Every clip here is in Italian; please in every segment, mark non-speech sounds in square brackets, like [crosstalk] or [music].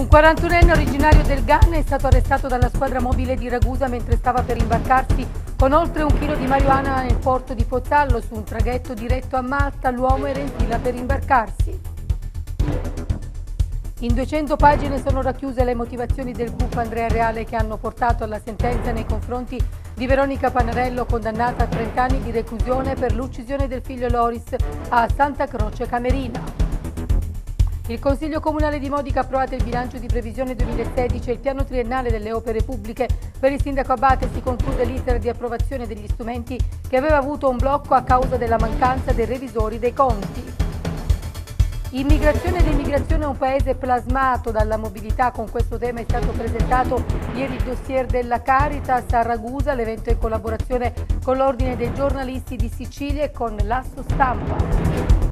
Un 41enne originario del Ghana è stato arrestato dalla squadra mobile di Ragusa mentre stava per imbarcarsi con oltre un chilo di marijuana nel porto di Pozzallo su un traghetto diretto a Malta. L'uomo era in fila per imbarcarsi. In 200 pagine sono racchiuse le motivazioni del gruppo Andrea Reale che hanno portato alla sentenza nei confronti di Veronica Panarello condannata a 30 anni di reclusione per l'uccisione del figlio Loris a Santa Croce Camerina. Il Consiglio Comunale di Modica ha approvato il bilancio di previsione 2016 e il piano triennale delle opere pubbliche. Per il sindaco Abate si conclude l'iter di approvazione degli strumenti che aveva avuto un blocco a causa della mancanza dei revisori dei conti. Immigrazione ed emigrazione è un paese plasmato dalla mobilità, con questo tema è stato presentato ieri il dossier della Caritas a Ragusa, l'evento in collaborazione con l'Ordine dei giornalisti di Sicilia e con l'Asso Stampa.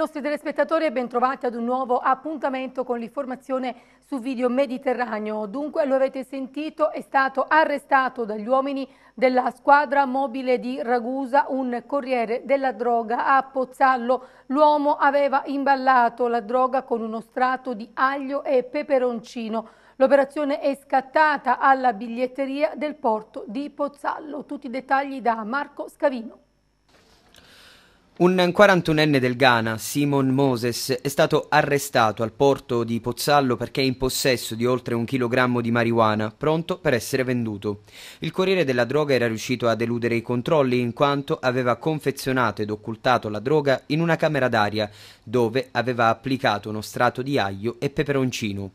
nostri telespettatori e bentrovati ad un nuovo appuntamento con l'informazione su video Mediterraneo. Dunque, lo avete sentito, è stato arrestato dagli uomini della squadra mobile di Ragusa un corriere della droga a Pozzallo. L'uomo aveva imballato la droga con uno strato di aglio e peperoncino. L'operazione è scattata alla biglietteria del porto di Pozzallo. Tutti i dettagli da Marco Scavino. Un 41enne del Ghana, Simon Moses, è stato arrestato al porto di Pozzallo perché è in possesso di oltre un chilogrammo di marijuana, pronto per essere venduto. Il corriere della droga era riuscito a deludere i controlli in quanto aveva confezionato ed occultato la droga in una camera d'aria, dove aveva applicato uno strato di aglio e peperoncino.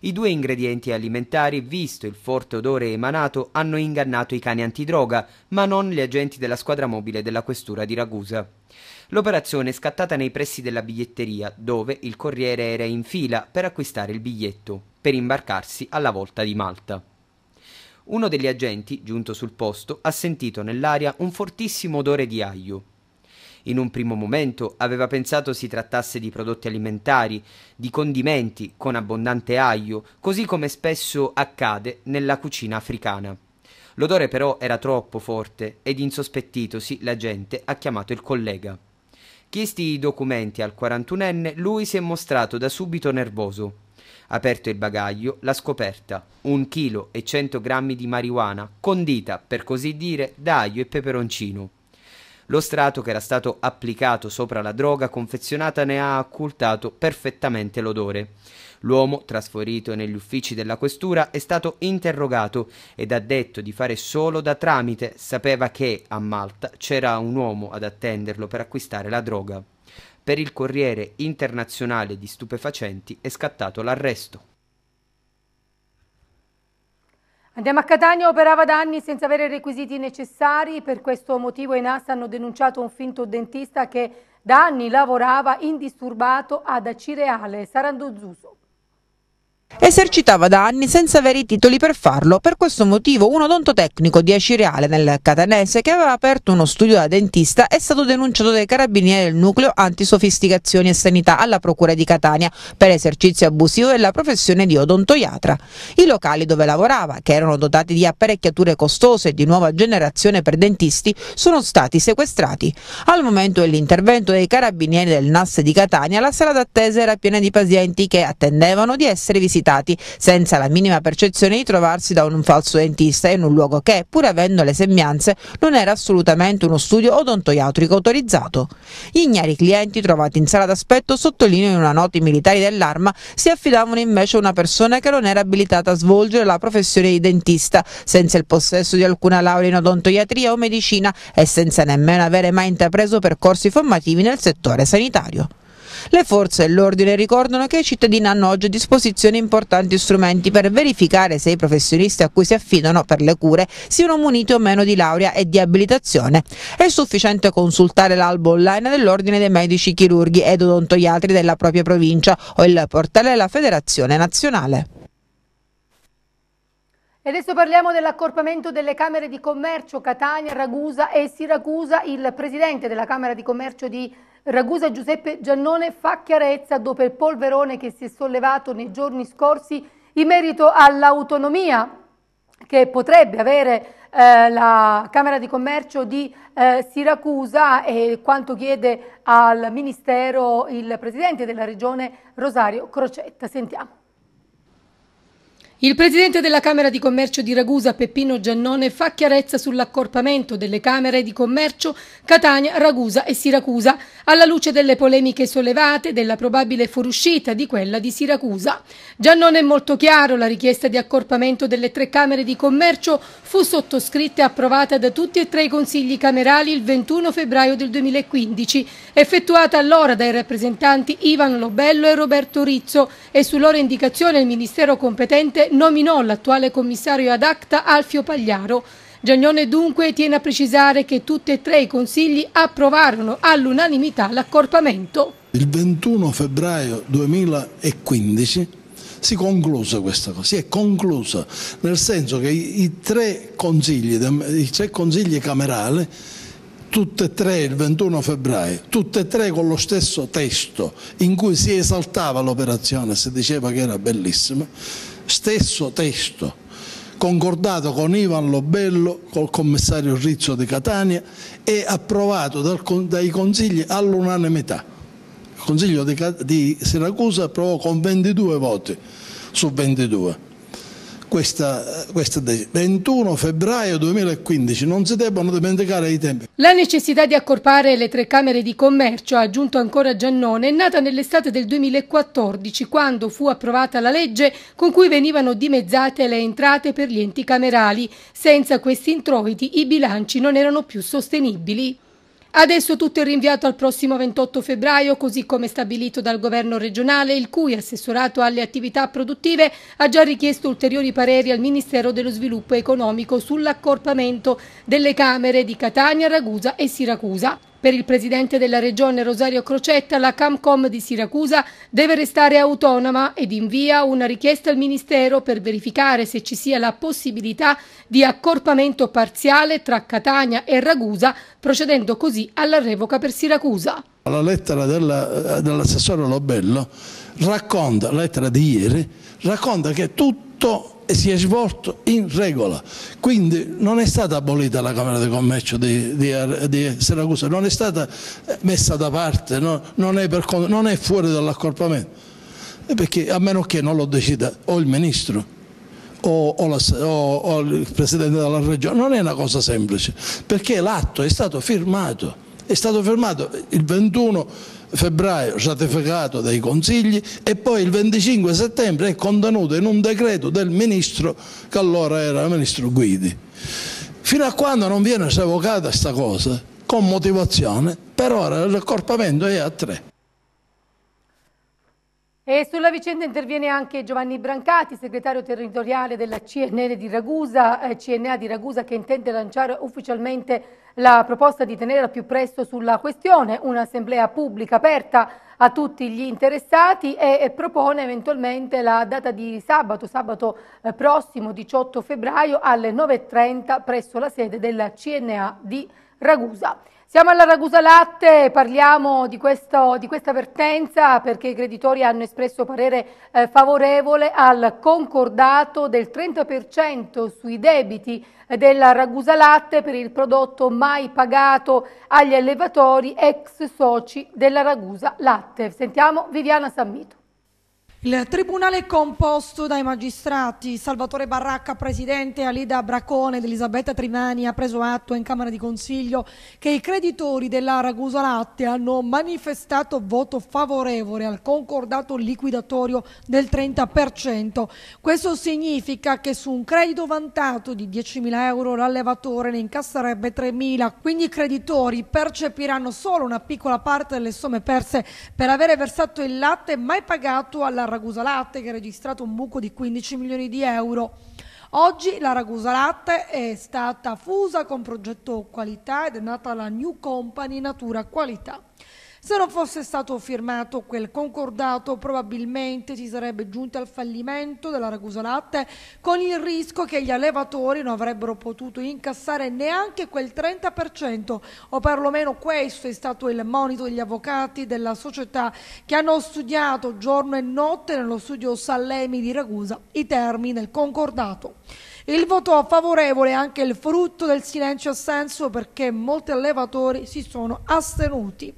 I due ingredienti alimentari, visto il forte odore emanato, hanno ingannato i cani antidroga, ma non gli agenti della squadra mobile della questura di Ragusa. L'operazione è scattata nei pressi della biglietteria, dove il corriere era in fila per acquistare il biglietto, per imbarcarsi alla volta di Malta. Uno degli agenti, giunto sul posto, ha sentito nell'aria un fortissimo odore di aglio. In un primo momento aveva pensato si trattasse di prodotti alimentari, di condimenti con abbondante aglio, così come spesso accade nella cucina africana. L'odore però era troppo forte ed insospettitosi la gente ha chiamato il collega. Chiesti i documenti al 41enne, lui si è mostrato da subito nervoso. Aperto il bagaglio, la scoperta, un chilo e 100 grammi di marijuana, condita, per così dire, d'aglio e peperoncino. Lo strato che era stato applicato sopra la droga confezionata ne ha occultato perfettamente l'odore. L'uomo, trasferito negli uffici della questura, è stato interrogato ed ha detto di fare solo da tramite, sapeva che a Malta c'era un uomo ad attenderlo per acquistare la droga. Per il Corriere internazionale di stupefacenti è scattato l'arresto. Andiamo a Catania, operava da anni senza avere i requisiti necessari, per questo motivo i NAS hanno denunciato un finto dentista che da anni lavorava indisturbato ad Acireale, Zuso. Esercitava da anni senza avere i titoli per farlo, per questo motivo un odontotecnico di Acireale nel Catanese che aveva aperto uno studio da dentista è stato denunciato dai carabinieri del nucleo antisofisticazioni e sanità alla procura di Catania per esercizio abusivo della professione di odontoiatra. I locali dove lavorava, che erano dotati di apparecchiature costose di nuova generazione per dentisti, sono stati sequestrati. Al momento dell'intervento dei carabinieri del NAS di Catania la sala d'attesa era piena di pazienti che attendevano di essere visitati incapacitati, senza la minima percezione di trovarsi da un falso dentista in un luogo che, pur avendo le sembianze, non era assolutamente uno studio odontoiatrico autorizzato. Gli ignari clienti trovati in sala d'aspetto, sottolineo in una nota i militari dell'arma, si affidavano invece a una persona che non era abilitata a svolgere la professione di dentista, senza il possesso di alcuna laurea in odontoiatria o medicina e senza nemmeno avere mai intrapreso percorsi formativi nel settore sanitario. Le forze dell'ordine ricordano che i cittadini hanno oggi a disposizione importanti strumenti per verificare se i professionisti a cui si affidano per le cure siano muniti o meno di laurea e di abilitazione. È sufficiente consultare l'albo online dell'Ordine dei Medici Chirurghi ed Odontoiatri della propria provincia o il portale della Federazione Nazionale. E adesso parliamo dell'accorpamento delle Camere di Commercio Catania, Ragusa e Siracusa. Il presidente della Camera di Commercio di Ragusa, Giuseppe Giannone, fa chiarezza dopo il polverone che si è sollevato nei giorni scorsi in merito all'autonomia che potrebbe avere eh, la Camera di Commercio di eh, Siracusa e quanto chiede al Ministero il presidente della Regione Rosario Crocetta. Sentiamo. Il presidente della Camera di Commercio di Ragusa, Peppino Giannone, fa chiarezza sull'accorpamento delle Camere di Commercio Catania, Ragusa e Siracusa, alla luce delle polemiche sollevate della probabile fuoriuscita di quella di Siracusa. Giannone è molto chiaro, la richiesta di accorpamento delle tre Camere di Commercio fu sottoscritta e approvata da tutti e tre i consigli camerali il 21 febbraio del 2015, effettuata allora dai rappresentanti Ivan Lobello e Roberto Rizzo e su loro indicazione il Ministero competente nominò l'attuale commissario ad acta Alfio Pagliaro. Giagnone dunque tiene a precisare che tutti e tre i consigli approvarono all'unanimità l'accorpamento. Il 21 febbraio 2015 si concluse questa cosa, si è conclusa, nel senso che i, i, tre, consigli, i tre consigli camerali tutte e tre il 21 febbraio, tutte e tre con lo stesso testo in cui si esaltava l'operazione, si diceva che era bellissima, stesso testo concordato con Ivan Lobello, col commissario Rizzo di Catania e approvato dal, dai consigli all'unanimità. Il consiglio di, di Siracusa approvò con 22 voti su 22 questa, questa 21 febbraio 2015, non si debbono dimenticare i tempi. La necessità di accorpare le tre Camere di Commercio, ha aggiunto ancora Giannone, è nata nell'estate del 2014 quando fu approvata la legge con cui venivano dimezzate le entrate per gli enti camerali. Senza questi introiti i bilanci non erano più sostenibili. Adesso tutto è rinviato al prossimo 28 febbraio, così come stabilito dal governo regionale, il cui assessorato alle attività produttive ha già richiesto ulteriori pareri al Ministero dello Sviluppo Economico sull'accorpamento delle Camere di Catania, Ragusa e Siracusa. Per il presidente della regione Rosario Crocetta, la Camcom di Siracusa deve restare autonoma ed invia una richiesta al Ministero per verificare se ci sia la possibilità di accorpamento parziale tra Catania e Ragusa, procedendo così alla revoca per Siracusa. La lettera dell'assessore dell Lobello racconta, lettera di ieri, racconta che tutti tutto si è svolto in regola, quindi non è stata abolita la Camera di Commercio di, di, di Siracusa, non è stata messa da parte, no, non, è per, non, è fuori dall'accorpamento, perché a meno che non lo decida o il Ministro o, o, la, o, o il Presidente della Regione, non è una cosa semplice, perché l'atto è stato firmato, è stato firmato il 21 febbraio ratificato dai consigli e poi il 25 settembre è contenuto in un decreto del ministro che allora era ministro Guidi. Fino a quando non viene revocata questa cosa, con motivazione, per ora l'accorpamento è a tre. E sulla vicenda interviene anche Giovanni Brancati, segretario territoriale della CNL di Ragusa, eh, CNA di Ragusa, che intende lanciare ufficialmente la proposta di tenere al più presto sulla questione un'assemblea pubblica aperta a tutti gli interessati e propone eventualmente la data di sabato, sabato eh, prossimo 18 febbraio alle 9.30 presso la sede della CNA di Ragusa. Siamo alla Ragusa Latte, parliamo di, questo, di, questa vertenza perché i creditori hanno espresso parere eh, favorevole al concordato del 30% sui debiti eh, della Ragusa Latte per il prodotto mai pagato agli allevatori ex soci della Ragusa Latte. Sentiamo Viviana Sammito. Il tribunale è composto dai magistrati Salvatore Barracca, presidente, Alida Bracone ed Elisabetta Trimani ha preso atto in Camera di Consiglio che i creditori della Ragusa Latte hanno manifestato voto favorevole al concordato liquidatorio del 30%. Questo significa che su un credito vantato di 10.000 euro l'allevatore ne incasserebbe 3.000, quindi i creditori percepiranno solo una piccola parte delle somme perse per avere versato il latte mai pagato alla Ragusa Ragusa Latte che ha registrato un buco di 15 milioni di euro. Oggi la Ragusa Latte è stata fusa con progetto Qualità ed è nata la New Company Natura Qualità. Se non fosse stato firmato quel concordato probabilmente si sarebbe giunto al fallimento della Ragusa Latte con il rischio che gli allevatori non avrebbero potuto incassare neanche quel 30% o perlomeno questo è stato il monito degli avvocati della società che hanno studiato giorno e notte nello studio Sallemi di Ragusa i termini del concordato. Il voto favorevole è anche il frutto del silenzio assenso perché molti allevatori si sono astenuti.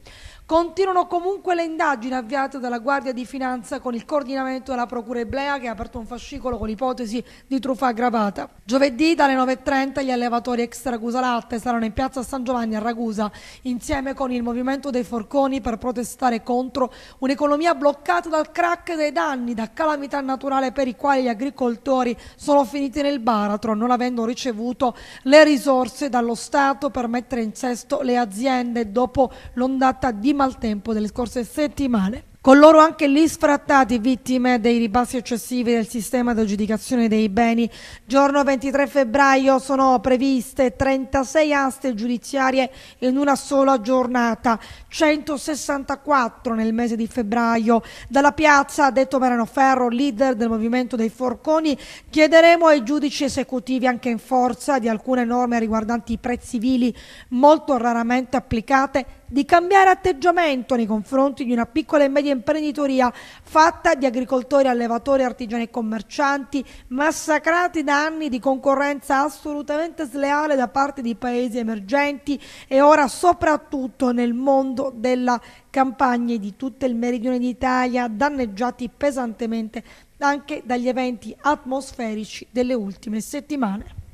Continuano comunque le indagini avviate dalla Guardia di Finanza con il coordinamento della Procura Eblea che ha aperto un fascicolo con l'ipotesi di truffa aggravata. Giovedì dalle 9.30 gli allevatori ex Ragusa Latte saranno in piazza San Giovanni a Ragusa insieme con il movimento dei forconi per protestare contro un'economia bloccata dal crack dei danni da calamità naturale per i quali gli agricoltori sono finiti nel baratro non avendo ricevuto le risorse dallo Stato per mettere in sesto le aziende dopo l'ondata di maltempo delle scorse settimane con loro anche gli sfrattati vittime dei ribassi eccessivi del sistema di aggiudicazione dei beni. Giorno 23 febbraio sono previste 36 aste giudiziarie in una sola giornata, 164 nel mese di febbraio. Dalla piazza, ha detto Marano Ferro, leader del movimento dei forconi, chiederemo ai giudici esecutivi anche in forza di alcune norme riguardanti i prezzi vili molto raramente applicate di cambiare atteggiamento nei confronti di una piccola e media imprenditoria fatta di agricoltori, allevatori, artigiani e commercianti massacrati da anni di concorrenza assolutamente sleale da parte di paesi emergenti e ora soprattutto nel mondo della campagna di tutto il meridione d'Italia danneggiati pesantemente anche dagli eventi atmosferici delle ultime settimane.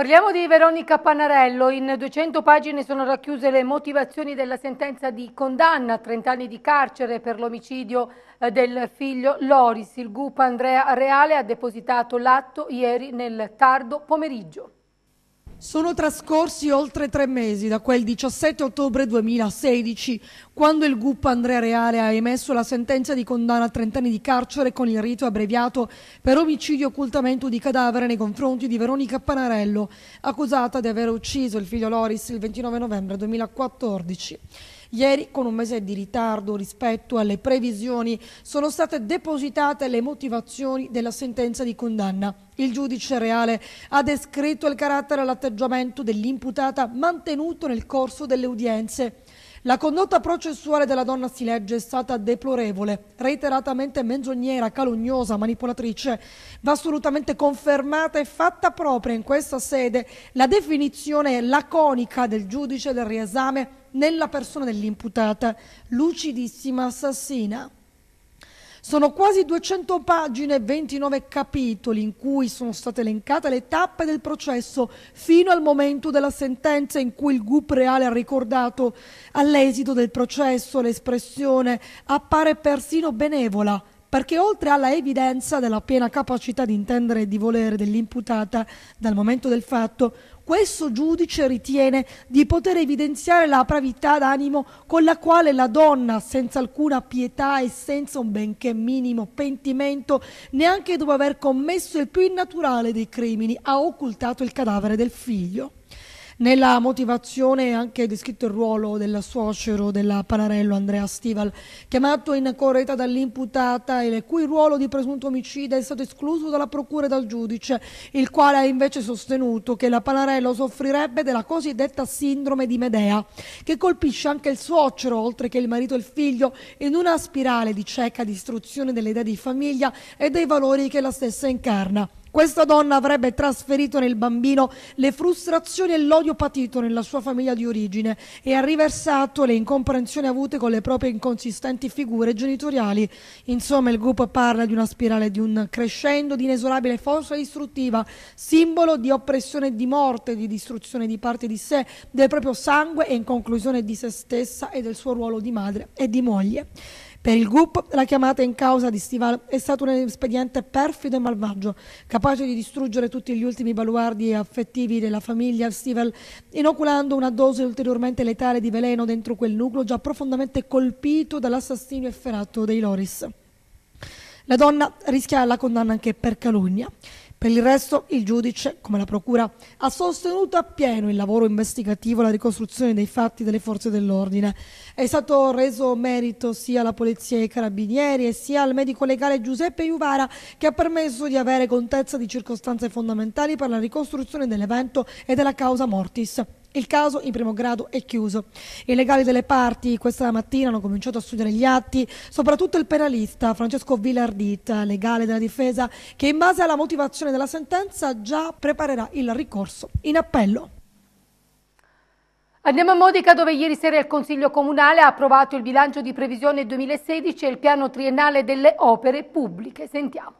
Parliamo di Veronica Panarello. In 200 pagine sono racchiuse le motivazioni della sentenza di condanna a 30 anni di carcere per l'omicidio eh, del figlio Loris. Il GUP Andrea Reale ha depositato l'atto ieri nel tardo pomeriggio. Sono trascorsi oltre tre mesi da quel 17 ottobre 2016, quando il GUP Andrea Reale ha emesso la sentenza di condanna a 30 anni di carcere con il rito abbreviato per omicidio e occultamento di cadavere nei confronti di Veronica Panarello, accusata di aver ucciso il figlio Loris il 29 novembre 2014. Ieri, con un mese di ritardo rispetto alle previsioni, sono state depositate le motivazioni della sentenza di condanna. Il giudice reale ha descritto il carattere e l'atteggiamento dell'imputata mantenuto nel corso delle udienze. La condotta processuale della donna si legge è stata deplorevole, reiteratamente menzognera, calunnosa, manipolatrice. Va assolutamente confermata e fatta propria in questa sede la definizione laconica del giudice del riesame nella persona dell'imputata, lucidissima assassina. Sono quasi 200 pagine e 29 capitoli in cui sono state elencate le tappe del processo fino al momento della sentenza in cui il GUP reale ha ricordato all'esito del processo l'espressione appare persino benevola perché oltre alla evidenza della piena capacità di intendere e di volere dell'imputata dal momento del fatto, questo giudice ritiene di poter evidenziare la pravità d'animo con la quale la donna, senza alcuna pietà e senza un benché minimo pentimento, neanche dopo aver commesso il più innaturale dei crimini, ha occultato il cadavere del figlio. Nella motivazione è anche descritto il ruolo del suocero della Panarello Andrea Stival, chiamato in corretta dall'imputata e il cui ruolo di presunto omicida è stato escluso dalla procura e dal giudice, il quale ha invece sostenuto che la Panarello soffrirebbe della cosiddetta sindrome di Medea, che colpisce anche il suocero, oltre che il marito e il figlio, in una spirale di cieca distruzione delle idee di famiglia e dei valori che la stessa incarna. Questa donna avrebbe trasferito nel bambino le frustrazioni e l'odio patito nella sua famiglia di origine e ha riversato le incomprensioni avute con le proprie inconsistenti figure genitoriali. Insomma, il gruppo parla di una spirale di un crescendo di inesorabile forza distruttiva, simbolo di oppressione di morte, di distruzione di parte di sé, del proprio sangue e in conclusione di se stessa e del suo ruolo di madre e di moglie. Per il GUP la chiamata in causa di Stival è stato un espediente perfido e malvagio, capace di distruggere tutti gli ultimi baluardi affettivi della famiglia Stival, inoculando una dose ulteriormente letale di veleno dentro quel nucleo già profondamente colpito dall'assassinio efferato dei Loris. La donna rischia la condanna anche per calunnia. Per il resto il giudice, come la Procura, ha sostenuto appieno il lavoro investigativo e la ricostruzione dei fatti delle forze dell'ordine. È stato reso merito sia alla Polizia e ai Carabinieri e sia al medico legale Giuseppe Iuvara che ha permesso di avere contezza di circostanze fondamentali per la ricostruzione dell'evento e della causa mortis. Il caso in primo grado è chiuso. I legali delle parti questa mattina hanno cominciato a studiare gli atti, soprattutto il penalista Francesco Villardit, legale della difesa, che in base alla motivazione della sentenza già preparerà il ricorso in appello. Andiamo a Modica dove ieri sera il Consiglio Comunale ha approvato il bilancio di previsione 2016 e il piano triennale delle opere pubbliche. Sentiamo.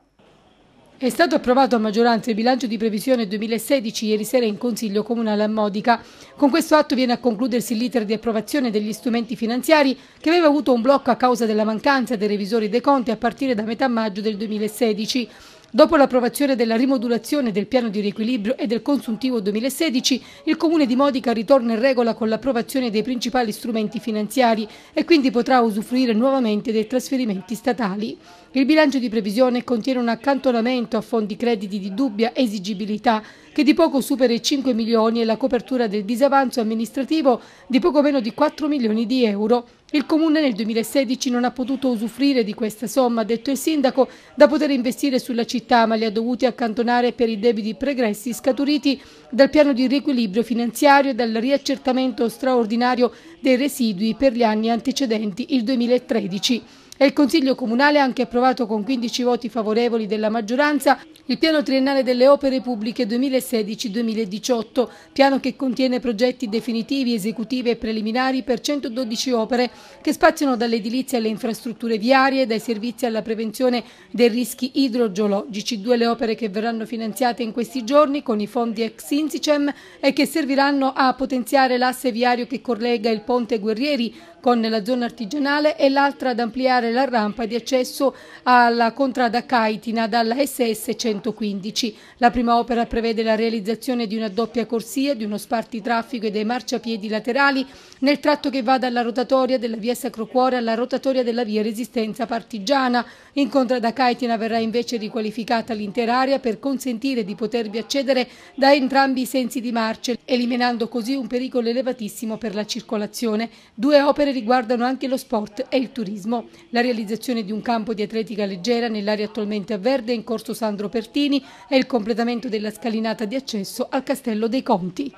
È stato approvato a maggioranza il bilancio di previsione 2016 ieri sera in Consiglio Comunale a Modica. Con questo atto viene a concludersi l'iter di approvazione degli strumenti finanziari che aveva avuto un blocco a causa della mancanza dei revisori dei conti a partire da metà maggio del 2016. Dopo l'approvazione della rimodulazione del piano di riequilibrio e del consuntivo 2016, il Comune di Modica ritorna in regola con l'approvazione dei principali strumenti finanziari e quindi potrà usufruire nuovamente dei trasferimenti statali. Il bilancio di previsione contiene un accantonamento a fondi crediti di dubbia esigibilità che di poco supera i 5 milioni e la copertura del disavanzo amministrativo di poco meno di 4 milioni di euro. Il Comune nel 2016 non ha potuto usufruire di questa somma, ha detto il Sindaco, da poter investire sulla città, ma li ha dovuti accantonare per i debiti pregressi scaturiti dal piano di riequilibrio finanziario e dal riaccertamento straordinario dei residui per gli anni antecedenti il 2013 e il Consiglio Comunale ha anche approvato con 15 voti favorevoli della maggioranza il piano triennale delle opere pubbliche 2016-2018, piano che contiene progetti definitivi, esecutivi e preliminari per 112 opere che spaziano dall'edilizia alle infrastrutture viarie, dai servizi alla prevenzione dei rischi idrogeologici. Due le opere che verranno finanziate in questi giorni con i fondi ex Insicem e che serviranno a potenziare l'asse viario che collega il ponte Guerrieri con la zona artigianale e l'altra ad ampliare la rampa di accesso alla contrada Caitina dalla SS 115. La prima opera prevede la realizzazione di una doppia corsia, di uno sparti traffico e dei marciapiedi laterali nel tratto che va dalla rotatoria della via Sacro Cuore alla rotatoria della via Resistenza Partigiana. In contrada Caitina verrà invece riqualificata l'intera area per consentire di potervi accedere da entrambi i sensi di marce, eliminando così un pericolo elevatissimo per la circolazione. Due opere gare riguardano anche lo sport e il turismo. La realizzazione di un campo di atletica leggera nell'area attualmente a verde in corso Sandro Pertini e il completamento della scalinata di accesso al Castello dei Conti.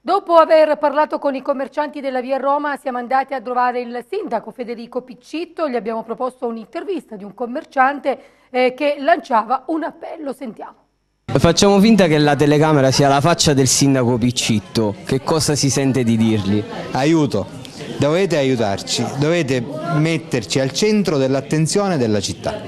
Dopo aver parlato con i commercianti della Via Roma siamo andati a trovare il sindaco Federico Piccitto, gli abbiamo proposto un'intervista di un commerciante eh, che lanciava un appello, sentiamo. Facciamo finta che la telecamera sia la faccia del sindaco Piccitto. Che cosa si sente di dirgli? Aiuto. Dovete aiutarci, dovete metterci al centro dell'attenzione della città.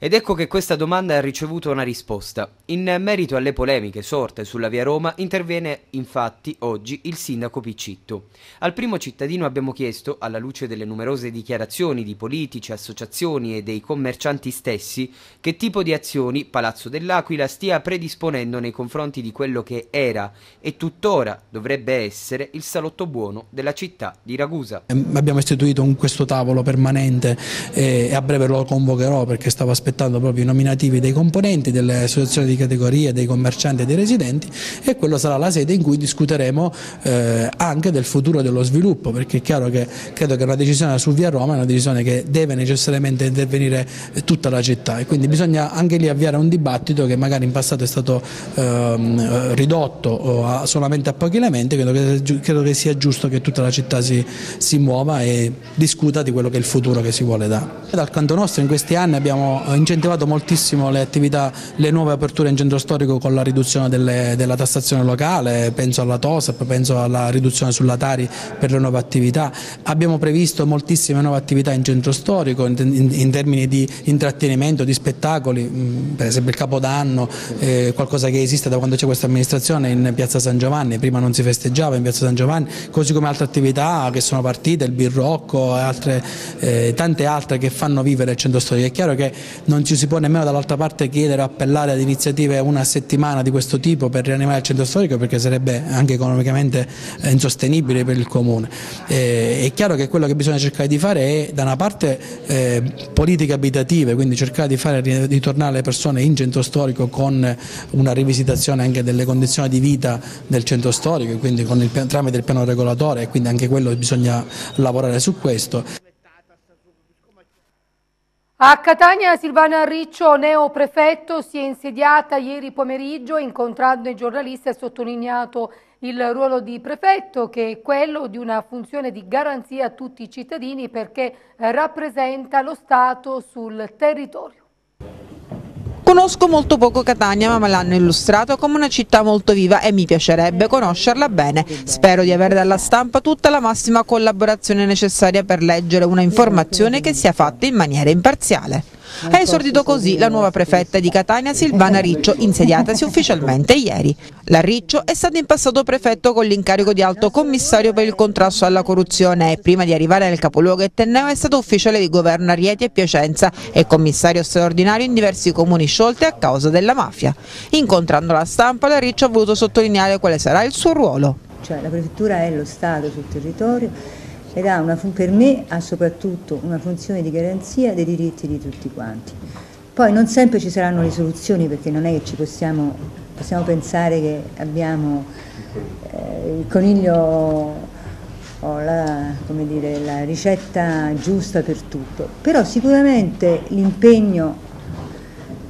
Ed ecco che questa domanda ha ricevuto una risposta. In merito alle polemiche sorte sulla via Roma interviene infatti oggi il sindaco Piccitto. Al primo cittadino abbiamo chiesto, alla luce delle numerose dichiarazioni di politici, associazioni e dei commercianti stessi, che tipo di azioni Palazzo dell'Aquila stia predisponendo nei confronti di quello che era e tuttora dovrebbe essere il salotto buono della città di Ragusa. Ehm, abbiamo istituito questo tavolo permanente eh, e a breve lo convocherò perché stavo aspettando aspettando proprio i nominativi dei componenti, delle associazioni di categoria, dei commercianti e dei residenti e quella sarà la sede in cui discuteremo eh, anche del futuro dello sviluppo perché è chiaro che credo che una decisione su Via Roma è una decisione che deve necessariamente intervenire eh, tutta la città e quindi bisogna anche lì avviare un dibattito che magari in passato è stato ehm, ridotto a, solamente a pochi elementi, credo che, credo che, sia giusto che tutta la città si, si muova e discuta di quello che è il futuro che si vuole dare. Dal canto nostro in questi anni abbiamo eh, incentivato moltissimo le attività, le nuove aperture in centro storico con la riduzione delle, della tassazione locale, penso alla TOSAP, penso alla riduzione sulla Tari per le nuove attività. Abbiamo previsto moltissime nuove attività in centro storico in, in, in termini di intrattenimento, di spettacoli, mm, per esempio il Capodanno, eh, qualcosa che esiste da quando c'è questa amministrazione in Piazza San Giovanni, prima non si festeggiava in Piazza San Giovanni, così come altre attività che sono partite, il Birrocco e altre, eh, tante altre che fanno vivere il centro storico. È chiaro che non ci si può nemmeno dall'altra parte chiedere o appellare ad iniziative una settimana di questo tipo per rianimare il centro storico perché sarebbe anche economicamente eh, insostenibile per il comune. Eh, è chiaro che quello che bisogna cercare di fare è da una parte eh, politiche abitative, quindi cercare di, fare, di tornare le persone in centro storico con una rivisitazione anche delle condizioni di vita del centro storico, quindi il, tramite il piano regolatore e quindi anche quello bisogna lavorare su questo. A Catania Silvana Riccio, neo prefetto, si è insediata ieri pomeriggio incontrando i giornalisti ha sottolineato il ruolo di prefetto che è quello di una funzione di garanzia a tutti i cittadini perché eh, rappresenta lo Stato sul territorio. Conosco molto poco Catania ma me l'hanno illustrato come una città molto viva e mi piacerebbe conoscerla bene. Spero di avere dalla stampa tutta la massima collaborazione necessaria per leggere una informazione che sia fatta in maniera imparziale. È esordito così la nuova prefetta di Catania Silvana Riccio, insediatasi ufficialmente ieri. La Riccio è stata in passato prefetto con l'incarico di alto commissario per il contrasto alla corruzione e prima di arrivare nel capoluogo etneo è stato ufficiale di governo a Rieti e Piacenza e commissario straordinario in diversi comuni sciolti a causa della mafia. Incontrando la stampa la Riccio ha voluto sottolineare quale sarà il suo ruolo. Cioè la prefettura è lo Stato sul territorio ed ha fun- per me ha soprattutto una funzione di garanzia dei diritti di tutti quanti. Poi non sempre ci saranno le soluzioni perché non è che ci possiamo, possiamo pensare che abbiamo eh, il coniglio o la, dire, la ricetta giusta per tutto, però sicuramente l'impegno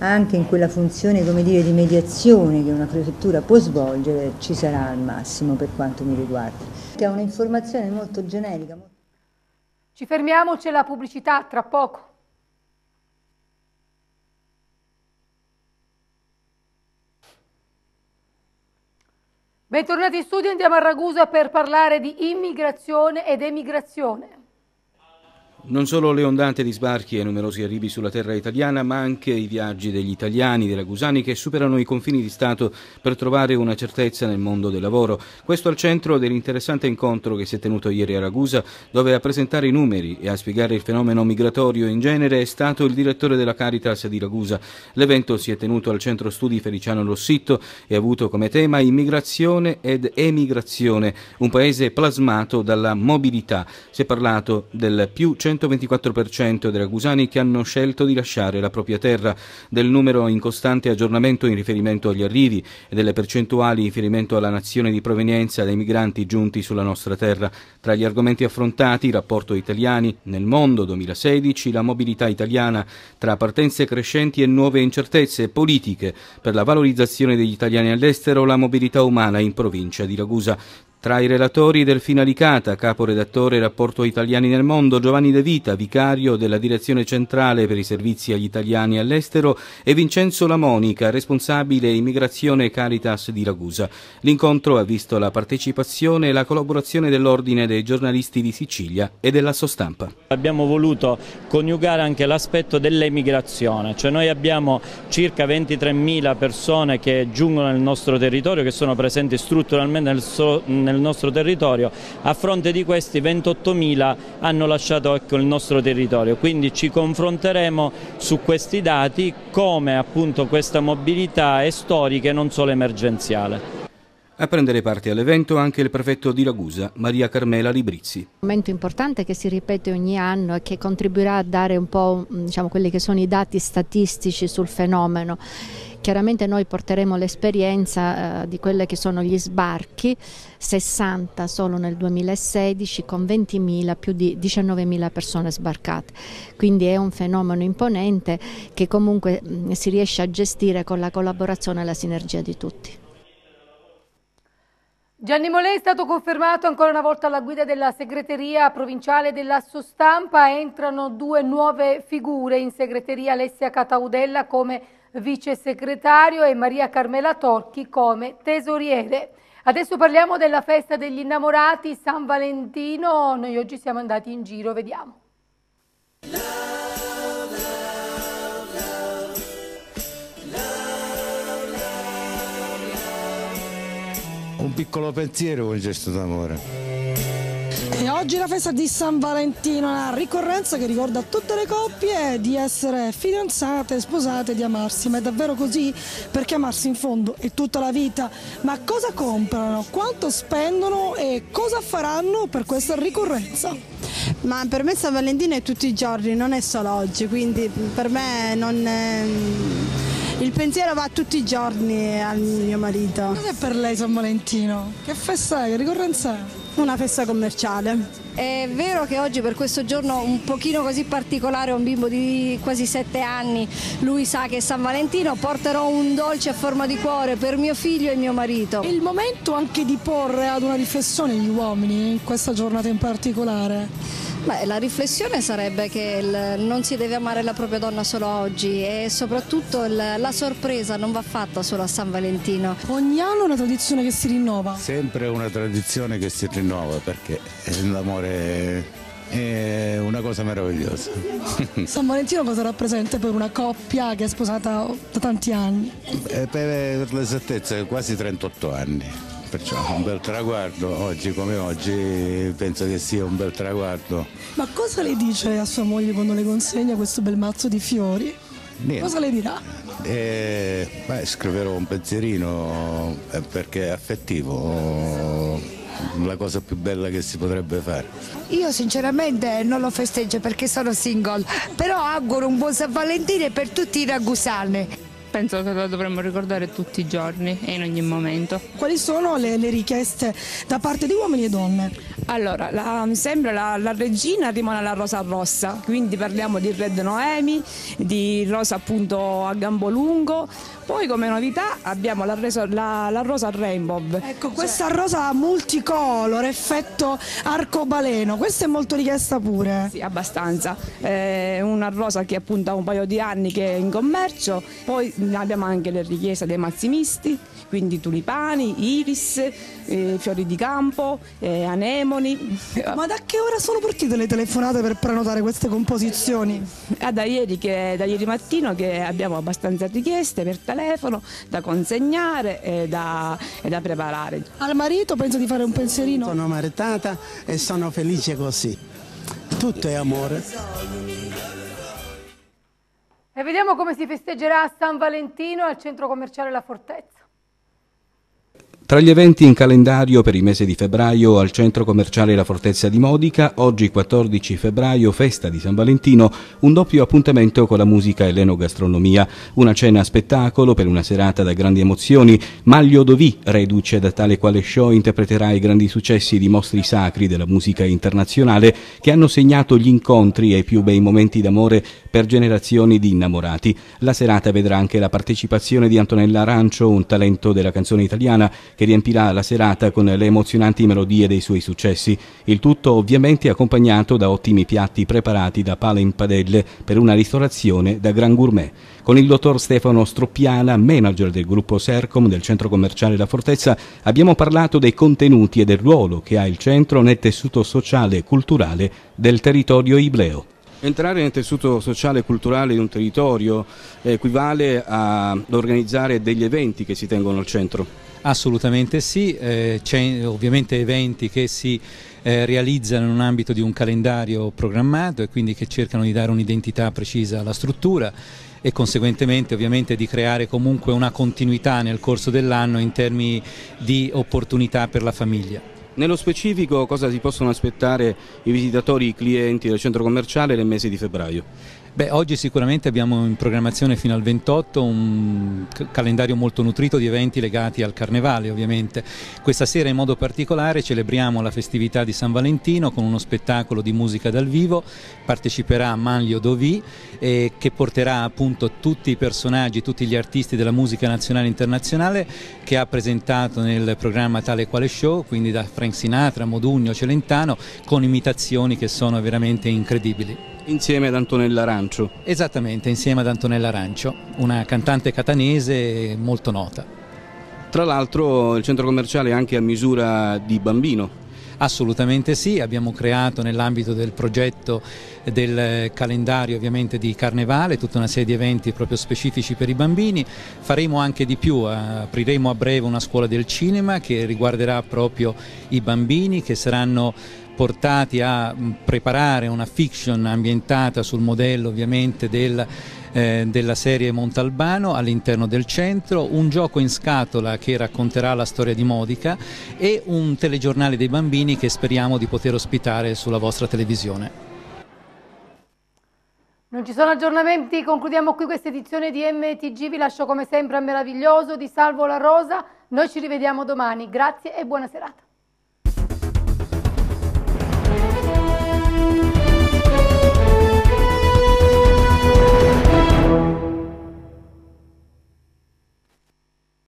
anche in quella funzione dire, di mediazione che una prefettura può svolgere ci sarà al massimo per quanto mi riguarda che è un'informazione molto generica. Ci fermiamo, c'è la pubblicità tra poco. Bentornati in studio, andiamo a Ragusa per parlare di immigrazione ed emigrazione. Non solo le ondate di sbarchi e numerosi arrivi sulla terra italiana, ma anche i viaggi degli italiani, della Gusani, che superano i confini di Stato per trovare una certezza nel mondo del lavoro. Questo al centro dell'interessante incontro che si è tenuto ieri a Ragusa, dove a presentare i numeri e a spiegare il fenomeno migratorio in genere è stato il direttore della Caritas di Ragusa. L'evento si è tenuto al centro studi Feliciano Rossitto e ha avuto come tema immigrazione ed emigrazione, un paese plasmato dalla mobilità. Si è parlato del più centrale 124% dei ragusani che hanno scelto di lasciare la propria terra, del numero in costante aggiornamento in riferimento agli arrivi e delle percentuali in riferimento alla nazione di provenienza dei migranti giunti sulla nostra terra. Tra gli argomenti affrontati, il rapporto italiani nel mondo 2016, la mobilità italiana tra partenze crescenti e nuove incertezze politiche per la valorizzazione degli italiani all'estero, la mobilità umana in provincia di Ragusa. Tra i relatori Delfina Licata, caporedattore Rapporto Italiani nel Mondo, Giovanni De Vita, vicario della Direzione Centrale per i Servizi agli Italiani all'Estero e Vincenzo Lamonica, responsabile Immigrazione Caritas di Ragusa. L'incontro ha visto la partecipazione e la collaborazione dell'Ordine dei giornalisti di Sicilia e della Sostampa. Abbiamo voluto coniugare anche l'aspetto dell'emigrazione, cioè noi abbiamo circa 23.000 persone che giungono nel nostro territorio, che sono presenti strutturalmente nel, so, nel nostro territorio, a fronte di questi 28.000 hanno lasciato ecco, il nostro territorio, quindi ci confronteremo su questi dati come appunto questa mobilità è storica e non solo emergenziale. A prendere parte all'evento anche il prefetto di Ragusa, Maria Carmela Librizzi. Un momento importante che si ripete ogni anno e che contribuirà a dare un po' diciamo, quelli che sono i dati statistici sul fenomeno. Chiaramente noi porteremo l'esperienza eh, di quelli che sono gli sbarchi, 60 solo nel 2016 con 20.000 più di 19.000 persone sbarcate. Quindi è un fenomeno imponente che comunque mh, mm, si riesce a gestire con la collaborazione e la sinergia di tutti. Gianni Molè è stato confermato ancora una volta alla guida della segreteria provinciale della Sostampa. Entrano due nuove figure in segreteria, Alessia Cataudella come vice segretario e Maria Carmela Torchi come tesoriere. Adesso parliamo della festa degli innamorati San Valentino, noi oggi siamo andati in giro, vediamo. Un piccolo pensiero, un gesto d'amore. E oggi la festa di San Valentino, una ricorrenza che ricorda a tutte le coppie di essere fidanzate, sposate, di amarsi. Ma è davvero così? Perché amarsi in fondo è tutta la vita. Ma cosa comprano? Quanto spendono e cosa faranno per questa ricorrenza? Ma per me San Valentino è tutti i giorni, non è solo oggi, quindi per me non... È... Mm, il pensiero va tutti i giorni al mio marito. Cos'è per lei San Valentino? Che festa è? Che ricorrenza è? una festa commerciale. È vero che oggi per questo giorno un pochino così particolare, un bimbo di quasi sette anni, lui sa che è San Valentino, porterò un dolce a forma di cuore per mio figlio e mio marito. È il momento anche di porre ad una riflessione gli uomini in questa giornata in particolare. Beh, la riflessione sarebbe che il, non si deve amare la propria donna solo oggi e soprattutto il, la sorpresa non va fatta solo a San Valentino. Ogni anno è una tradizione che si rinnova? Sempre una tradizione che si rinnova perché l'amore è una cosa meravigliosa. [laughs] San Valentino cosa rappresenta per una coppia che è sposata da tanti anni? Eh, per l'esattezza quasi 38 anni. Perciò un bel traguardo, oggi come oggi penso che sia un bel traguardo. Ma cosa le dice a sua moglie quando le consegna questo bel mazzo di fiori? Niente. Cosa le dirà? Eh, beh, scriverò un pensierino eh, perché è affettivo la cosa più bella che si potrebbe fare? Io sinceramente non lo festeggio perché sono single, però auguro un buon San Valentino per tutti i ragusani penso che la dovremmo ricordare tutti i giorni e in ogni momento. Quali sono le, le richieste da parte di uomini e donne? Allora, la, mi sembra la, la regina rimane la rosa rossa, quindi parliamo di Red Noemi, di rosa appunto a gambo lungo, poi come novità abbiamo la, reso, la, la rosa rainbow. Ecco, questa cioè... rosa multicolor, effetto arcobaleno, questa è molto richiesta pure. Sì, abbastanza. È eh, una rosa che appunto ha un paio di anni che è in commercio, poi abbiamo anche le richieste dei mazzi misti, quindi tulipani, iris, eh, fiori di campo, eh, anemoni. [laughs] Ma da che ora sono partite le telefonate per prenotare queste composizioni? Ah, da, ieri che, da ieri mattino che abbiamo abbastanza richieste per talento telefono da consegnare e da, e da preparare. Al marito penso di fare un pensierino? Sono maritata e sono felice così. Tutto è amore. E vediamo come si festeggerà San Valentino al centro commerciale La Fortezza. Tra gli eventi in calendario per il mese di febbraio al centro commerciale La Fortezza di Modica, oggi 14 febbraio, festa di San Valentino, un doppio appuntamento con la musica e l'enogastronomia, una cena a spettacolo per una serata da grandi emozioni, Maglio Dovì, reduce da tale quale show, interpreterà i grandi successi di mostri sacri della musica internazionale che hanno segnato gli incontri e i più bei momenti d'amore per generazioni di innamorati. La serata vedrà anche la partecipazione di Antonella Arancio, un talento della canzone italiana, che riempirà la serata con le emozionanti melodie dei suoi successi. Il tutto ovviamente accompagnato da ottimi piatti preparati da pale in padelle per una ristorazione da gran gourmet. Con il dottor Stefano Stroppiana, manager del gruppo Sercom del centro commerciale La Fortezza, abbiamo parlato dei contenuti e del ruolo che ha il centro nel tessuto sociale e culturale del territorio ibleo. Entrare nel tessuto sociale e culturale di un territorio equivale ad organizzare degli eventi che si tengono al centro? Assolutamente sì, eh, c'è ovviamente eventi che si eh, realizzano in un ambito di un calendario programmato e quindi che cercano di dare un'identità precisa alla struttura e conseguentemente ovviamente di creare comunque una continuità nel corso dell'anno in termini di opportunità per la famiglia. Nello specifico cosa si possono aspettare i visitatori, i clienti del centro commerciale nel mese di febbraio? Beh, oggi sicuramente abbiamo in programmazione fino al 28 un calendario molto nutrito di eventi legati al carnevale ovviamente. Questa sera in modo particolare celebriamo la festività di San Valentino con uno spettacolo di musica dal vivo, parteciperà Manlio Dovi eh, che porterà appunto tutti i personaggi, tutti gli artisti della musica nazionale e internazionale che ha presentato nel programma Tale Quale Show, quindi da Frank Sinatra, Modugno, Celentano, con imitazioni che sono veramente incredibili. Insieme ad Antonella Arancio. Esattamente, insieme ad Antonella Arancio, una cantante catanese molto nota. Tra l'altro il centro commerciale è anche a misura di bambino. Assolutamente sì, abbiamo creato nell'ambito del progetto del calendario ovviamente di Carnevale tutta una serie di eventi proprio specifici per i bambini, faremo anche di più, eh, apriremo a breve una scuola del cinema che riguarderà proprio i bambini che saranno portati a mm, preparare una fiction ambientata sul modello ovviamente del eh, della serie Montalbano all'interno del centro, un gioco in scatola che racconterà la storia di Modica e un telegiornale dei bambini che speriamo di poter ospitare sulla vostra televisione. Non ci sono aggiornamenti, concludiamo qui questa edizione di MTG, vi lascio come sempre al meraviglioso di Salvo La Rosa, noi ci rivediamo domani, grazie e buona serata.